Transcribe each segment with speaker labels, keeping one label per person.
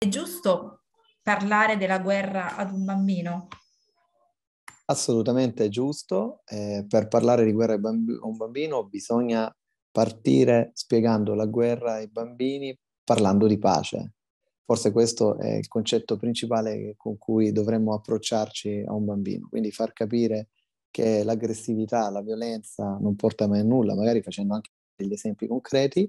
Speaker 1: È giusto parlare della guerra ad un bambino? Assolutamente giusto. Eh, per parlare di guerra a un bambino bisogna partire spiegando la guerra ai bambini parlando di pace. Forse questo è il concetto principale con cui dovremmo approcciarci a un bambino, quindi far capire che l'aggressività, la violenza non porta mai a nulla, magari facendo anche degli esempi concreti,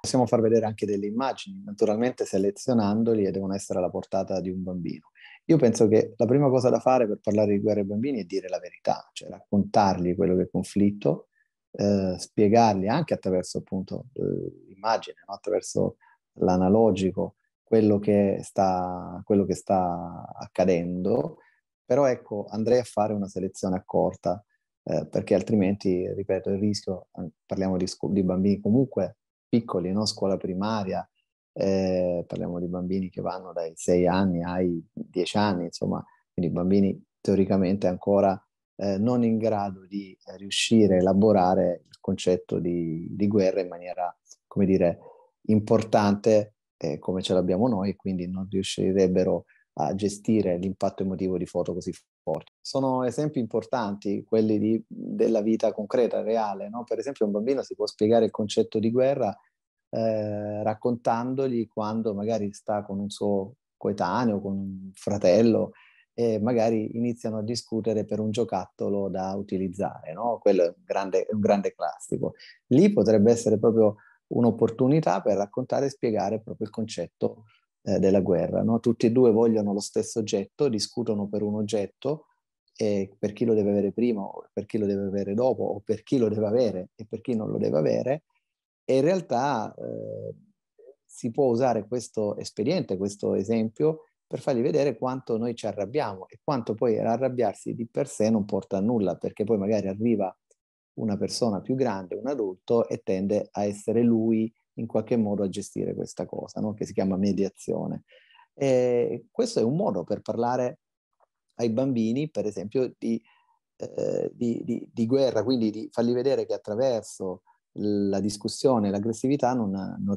Speaker 1: Possiamo far vedere anche delle immagini, naturalmente selezionandoli e devono essere alla portata di un bambino. Io penso che la prima cosa da fare per parlare di guerra ai bambini è dire la verità, cioè raccontargli quello che è conflitto, eh, spiegargli anche attraverso appunto l'immagine, eh, no? attraverso l'analogico, quello che, sta, quello che sta accadendo, però ecco andrei a fare una selezione accorta eh, perché altrimenti, ripeto, il rischio, eh, parliamo di, scu- di bambini comunque piccoli, no? scuola primaria, eh, parliamo di bambini che vanno dai 6 anni ai 10 anni, insomma, quindi bambini teoricamente ancora eh, non in grado di eh, riuscire a elaborare il concetto di, di guerra in maniera, come dire, importante eh, come ce l'abbiamo noi, quindi non riuscirebbero a a gestire l'impatto emotivo di foto così forti. Sono esempi importanti quelli di, della vita concreta, reale. No? Per esempio un bambino si può spiegare il concetto di guerra eh, raccontandogli quando magari sta con un suo coetaneo, con un fratello e magari iniziano a discutere per un giocattolo da utilizzare, no? Quello è un grande, un grande classico. Lì potrebbe essere proprio un'opportunità per raccontare e spiegare proprio il concetto eh, della guerra. No? Tutti e due vogliono lo stesso oggetto, discutono per un oggetto, eh, per chi lo deve avere prima o per chi lo deve avere dopo o per chi lo deve avere e per chi non lo deve avere. E in realtà eh, si può usare questo espediente, questo esempio, per fargli vedere quanto noi ci arrabbiamo e quanto poi arrabbiarsi di per sé non porta a nulla, perché poi magari arriva una persona più grande, un adulto, e tende a essere lui in qualche modo a gestire questa cosa, no? che si chiama mediazione. E questo è un modo per parlare ai bambini, per esempio, di, eh, di, di, di guerra, quindi di fargli vedere che attraverso la discussione e l'aggressività non, non,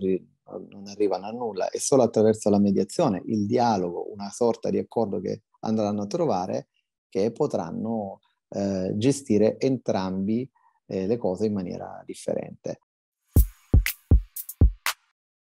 Speaker 1: non, arrivano a nulla, è solo attraverso la mediazione, il dialogo, una sorta di accordo che andranno a trovare, che potranno eh, gestire entrambi eh, le cose in maniera differente.